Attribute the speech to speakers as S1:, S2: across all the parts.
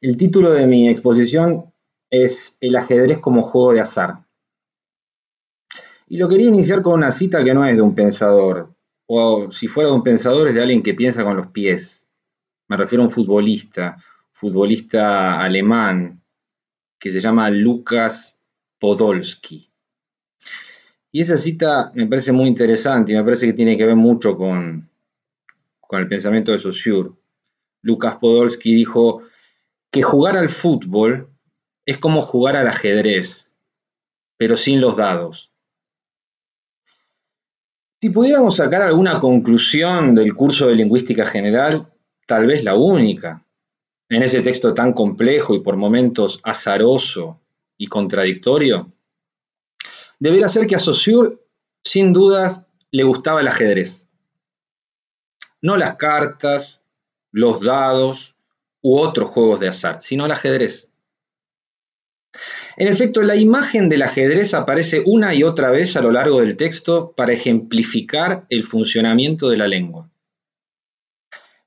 S1: El título de mi exposición es El ajedrez como juego de azar. Y lo quería iniciar con una cita que no es de un pensador, o si fuera de un pensador es de alguien que piensa con los pies. Me refiero a un futbolista, futbolista alemán, que se llama Lucas Podolski. Y esa cita me parece muy interesante y me parece que tiene que ver mucho con, con el pensamiento de Saussure. Lucas Podolski dijo, que jugar al fútbol es como jugar al ajedrez, pero sin los dados. Si pudiéramos sacar alguna conclusión del curso de lingüística general, tal vez la única, en ese texto tan complejo y por momentos azaroso y contradictorio, debería ser que a Saussure, sin dudas, le gustaba el ajedrez. No las cartas, los dados u otros juegos de azar, sino el ajedrez. En efecto, la imagen del ajedrez aparece una y otra vez a lo largo del texto para ejemplificar el funcionamiento de la lengua.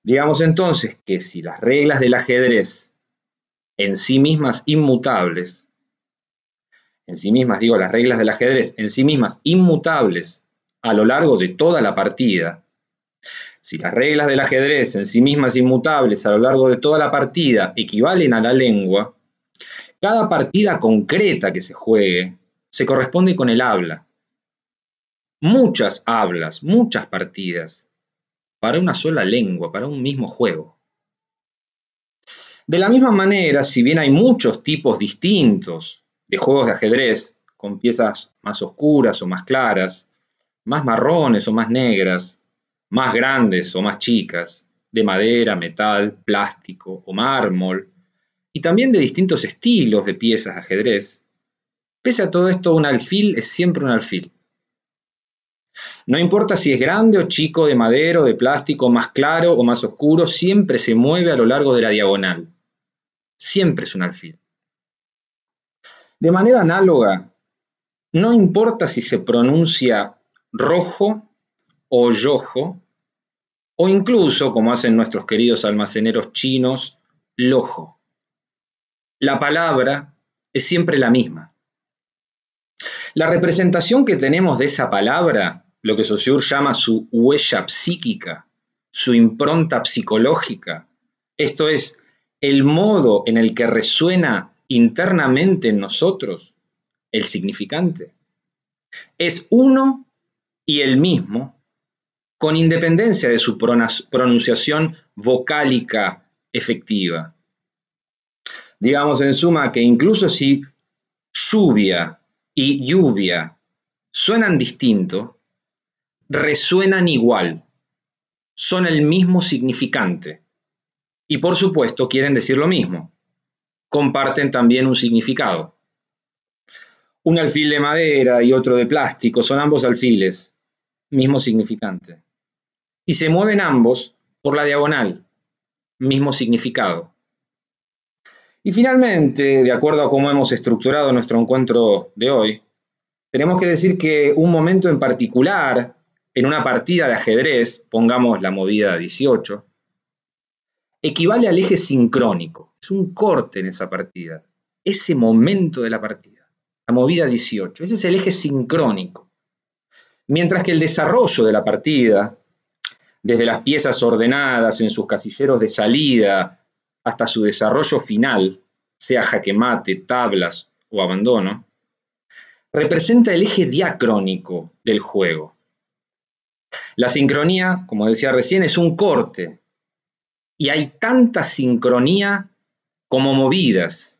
S1: Digamos entonces que si las reglas del ajedrez, en sí mismas inmutables, en sí mismas digo las reglas del ajedrez, en sí mismas inmutables a lo largo de toda la partida, si las reglas del ajedrez en sí mismas inmutables a lo largo de toda la partida equivalen a la lengua, cada partida concreta que se juegue se corresponde con el habla. Muchas hablas, muchas partidas, para una sola lengua, para un mismo juego. De la misma manera, si bien hay muchos tipos distintos de juegos de ajedrez, con piezas más oscuras o más claras, más marrones o más negras, más grandes o más chicas, de madera, metal, plástico o mármol, y también de distintos estilos de piezas de ajedrez, pese a todo esto un alfil es siempre un alfil. No importa si es grande o chico, de madera o de plástico, más claro o más oscuro, siempre se mueve a lo largo de la diagonal. Siempre es un alfil. De manera análoga, no importa si se pronuncia rojo o yojo, o incluso, como hacen nuestros queridos almaceneros chinos, lojo. La palabra es siempre la misma. La representación que tenemos de esa palabra, lo que Saussure llama su huella psíquica, su impronta psicológica, esto es, el modo en el que resuena internamente en nosotros el significante, es uno y el mismo con independencia de su pronunciación vocálica efectiva. Digamos en suma que incluso si lluvia y lluvia suenan distinto, resuenan igual, son el mismo significante y por supuesto quieren decir lo mismo, comparten también un significado. Un alfil de madera y otro de plástico son ambos alfiles, mismo significante y se mueven ambos por la diagonal, mismo significado. Y finalmente, de acuerdo a cómo hemos estructurado nuestro encuentro de hoy, tenemos que decir que un momento en particular, en una partida de ajedrez, pongamos la movida 18, equivale al eje sincrónico. Es un corte en esa partida, ese momento de la partida, la movida 18. Ese es el eje sincrónico. Mientras que el desarrollo de la partida, desde las piezas ordenadas en sus casilleros de salida hasta su desarrollo final, sea jaquemate, tablas o abandono, representa el eje diacrónico del juego. La sincronía, como decía recién, es un corte y hay tanta sincronía como movidas,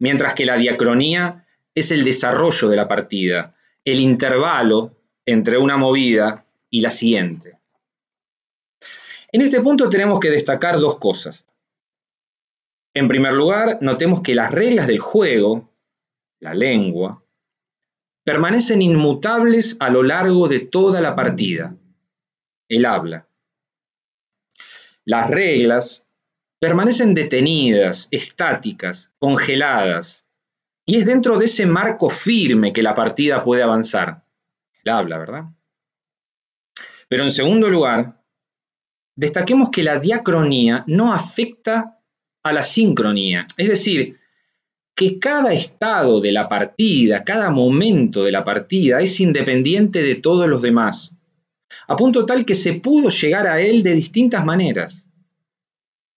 S1: mientras que la diacronía es el desarrollo de la partida, el intervalo entre una movida y la siguiente. En este punto tenemos que destacar dos cosas. En primer lugar, notemos que las reglas del juego, la lengua, permanecen inmutables a lo largo de toda la partida, el habla. Las reglas permanecen detenidas, estáticas, congeladas, y es dentro de ese marco firme que la partida puede avanzar. El habla, ¿verdad? Pero en segundo lugar, destaquemos que la diacronía no afecta a la sincronía, es decir, que cada estado de la partida, cada momento de la partida es independiente de todos los demás, a punto tal que se pudo llegar a él de distintas maneras.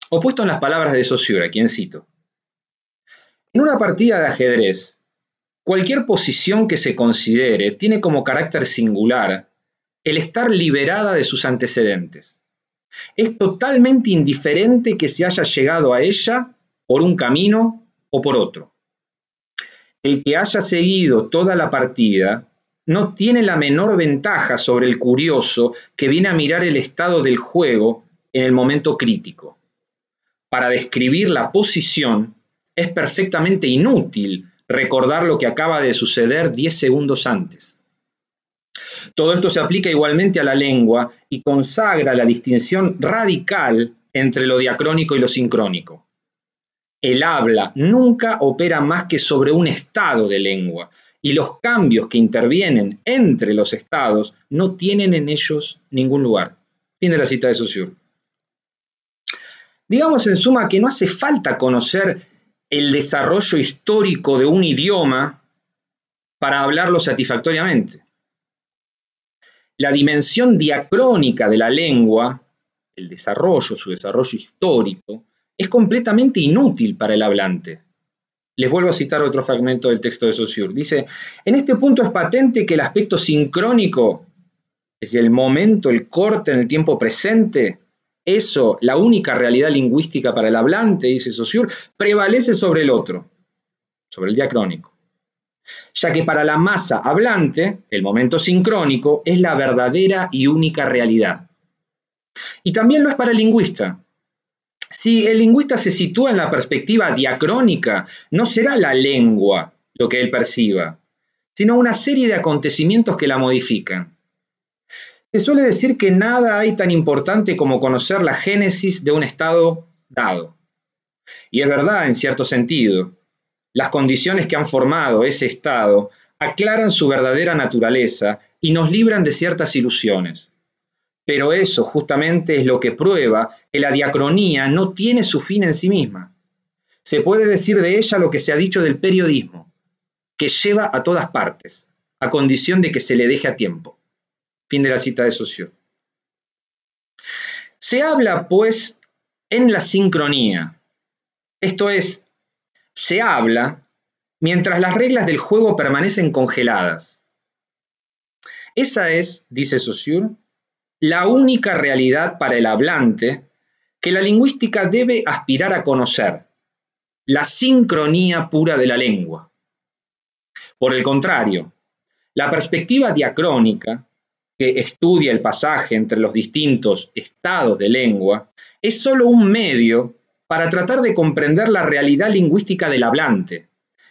S1: Opuesto en las palabras de a quien cito. En una partida de ajedrez, cualquier posición que se considere tiene como carácter singular el estar liberada de sus antecedentes. Es totalmente indiferente que se haya llegado a ella por un camino o por otro. El que haya seguido toda la partida no tiene la menor ventaja sobre el curioso que viene a mirar el estado del juego en el momento crítico. Para describir la posición es perfectamente inútil recordar lo que acaba de suceder 10 segundos antes. Todo esto se aplica igualmente a la lengua y consagra la distinción radical entre lo diacrónico y lo sincrónico. El habla nunca opera más que sobre un estado de lengua y los cambios que intervienen entre los estados no tienen en ellos ningún lugar. Fin de la cita de Saussure. Digamos en suma que no hace falta conocer el desarrollo histórico de un idioma para hablarlo satisfactoriamente la dimensión diacrónica de la lengua, el desarrollo, su desarrollo histórico, es completamente inútil para el hablante. Les vuelvo a citar otro fragmento del texto de Saussure. Dice, en este punto es patente que el aspecto sincrónico, es el momento, el corte en el tiempo presente, eso, la única realidad lingüística para el hablante, dice Saussure, prevalece sobre el otro, sobre el diacrónico ya que para la masa hablante, el momento sincrónico es la verdadera y única realidad. Y también lo es para el lingüista. Si el lingüista se sitúa en la perspectiva diacrónica, no será la lengua lo que él perciba, sino una serie de acontecimientos que la modifican. Se suele decir que nada hay tan importante como conocer la génesis de un estado dado. Y es verdad en cierto sentido, las condiciones que han formado ese estado aclaran su verdadera naturaleza y nos libran de ciertas ilusiones. Pero eso justamente es lo que prueba que la diacronía no tiene su fin en sí misma. Se puede decir de ella lo que se ha dicho del periodismo, que lleva a todas partes, a condición de que se le deje a tiempo. Fin de la cita de Socio. Se habla, pues, en la sincronía, esto es, se habla mientras las reglas del juego permanecen congeladas. Esa es, dice Saussure, la única realidad para el hablante que la lingüística debe aspirar a conocer, la sincronía pura de la lengua. Por el contrario, la perspectiva diacrónica, que estudia el pasaje entre los distintos estados de lengua, es sólo un medio para tratar de comprender la realidad lingüística del hablante.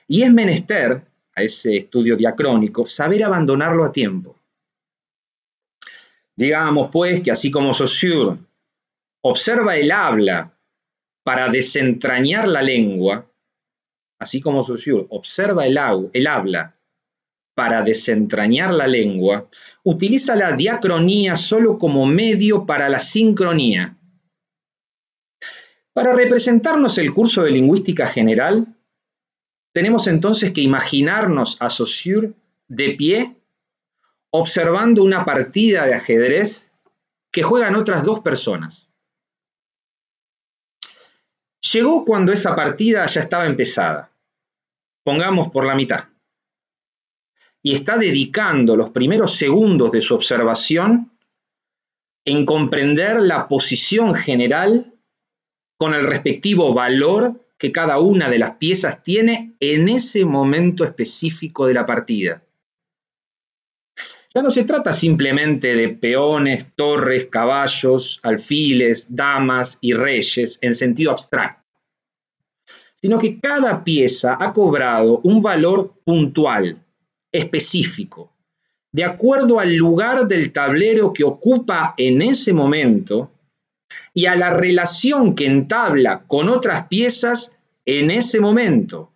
S1: Y es menester, a ese estudio diacrónico, saber abandonarlo a tiempo. Digamos, pues, que así como Saussure observa el habla para desentrañar la lengua, así como Saussure observa el, el habla para desentrañar la lengua, utiliza la diacronía solo como medio para la sincronía, para representarnos el curso de lingüística general, tenemos entonces que imaginarnos a Saussure de pie, observando una partida de ajedrez que juegan otras dos personas. Llegó cuando esa partida ya estaba empezada, pongamos por la mitad, y está dedicando los primeros segundos de su observación en comprender la posición general con el respectivo valor que cada una de las piezas tiene en ese momento específico de la partida. Ya no se trata simplemente de peones, torres, caballos, alfiles, damas y reyes en sentido abstracto, sino que cada pieza ha cobrado un valor puntual, específico, de acuerdo al lugar del tablero que ocupa en ese momento y a la relación que entabla con otras piezas en ese momento,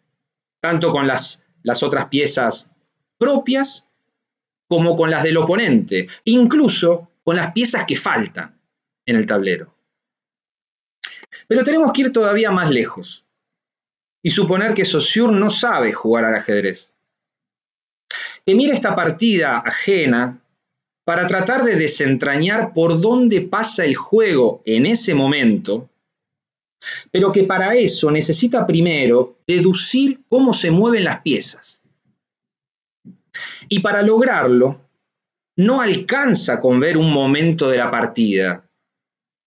S1: tanto con las, otras piezas propias como con las del oponente, incluso con las piezas que faltan en el tablero. Pero tenemos que ir todavía más lejos y suponer que Saussure no sabe jugar al ajedrez. Que mira esta partida ajena para tratar de desentrañar por dónde pasa el juego en ese momento, pero que para eso necesita primero deducir cómo se mueven las piezas. Y para lograrlo, no alcanza con ver un momento de la partida,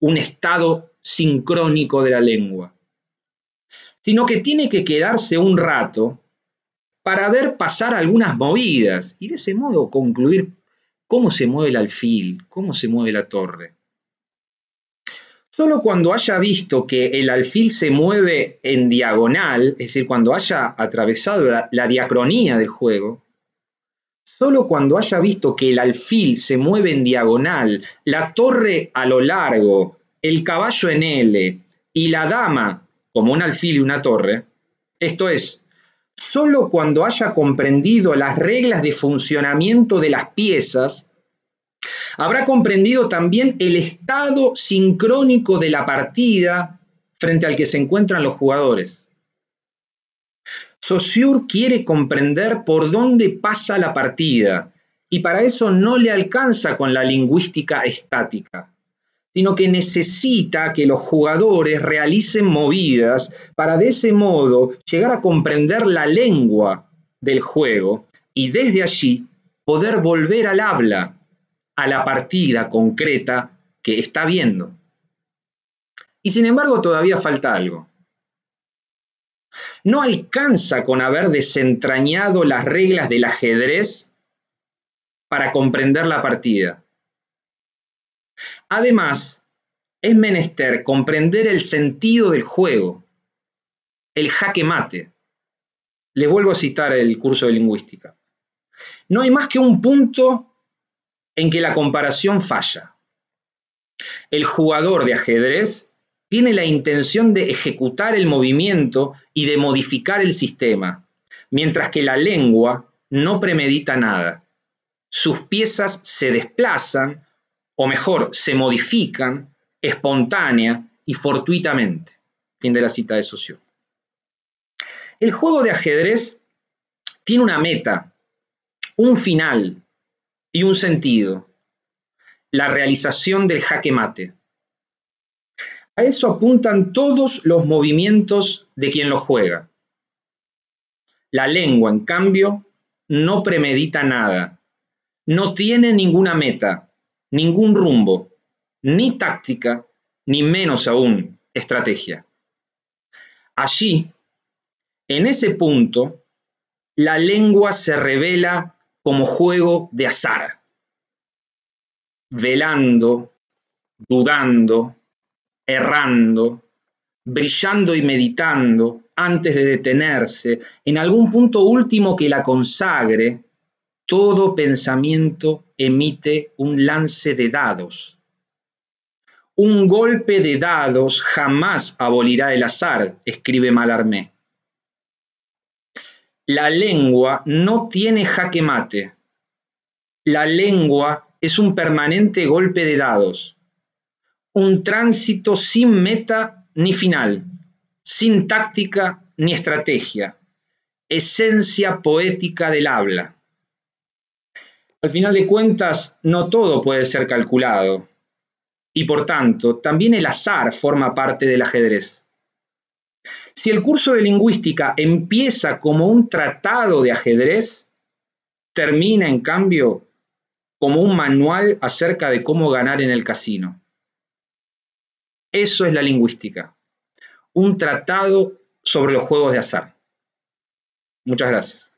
S1: un estado sincrónico de la lengua, sino que tiene que quedarse un rato para ver pasar algunas movidas y de ese modo concluir cómo se mueve el alfil, cómo se mueve la torre. Solo cuando haya visto que el alfil se mueve en diagonal, es decir, cuando haya atravesado la, diacronía del juego, solo cuando haya visto que el alfil se mueve en diagonal, la torre a lo largo, el caballo en L y la dama como un alfil y una torre, esto es, Solo cuando haya comprendido las reglas de funcionamiento de las piezas, habrá comprendido también el estado sincrónico de la partida frente al que se encuentran los jugadores. Saussure quiere comprender por dónde pasa la partida y para eso no le alcanza con la lingüística estática sino que necesita que los jugadores realicen movidas para de ese modo llegar a comprender la lengua del juego y desde allí poder volver al habla, a la partida concreta que está viendo. Y sin embargo todavía falta algo. No alcanza con haber desentrañado las reglas del ajedrez para comprender la partida. Además, es menester comprender el sentido del juego, el jaque mate. Les vuelvo a citar el curso de lingüística. No hay más que un punto en que la comparación falla. El jugador de ajedrez tiene la intención de ejecutar el movimiento y de modificar el sistema, mientras que la lengua no premedita nada. Sus piezas se desplazan o mejor, se modifican espontánea y fortuitamente. Fin de la cita de Socio. El juego de ajedrez tiene una meta, un final y un sentido, la realización del jaque mate. A eso apuntan todos los movimientos de quien lo juega. La lengua, en cambio, no premedita nada, no tiene ninguna meta, ningún rumbo, ni táctica, ni menos aún estrategia. Allí, en ese punto, la lengua se revela como juego de azar, velando, dudando, errando, brillando y meditando antes de detenerse en algún punto último que la consagre todo pensamiento emite un lance de dados. Un golpe de dados jamás abolirá el azar, escribe Malarmé. La lengua no tiene jaque mate. La lengua es un permanente golpe de dados, un tránsito sin meta ni final, sin táctica ni estrategia, esencia poética del habla. Al final de cuentas, no todo puede ser calculado, y por tanto, también el azar forma parte del ajedrez. Si el curso de lingüística empieza como un tratado de ajedrez, termina en cambio como un manual acerca de cómo ganar en el casino. Eso es la lingüística, un tratado sobre los juegos de azar. Muchas gracias.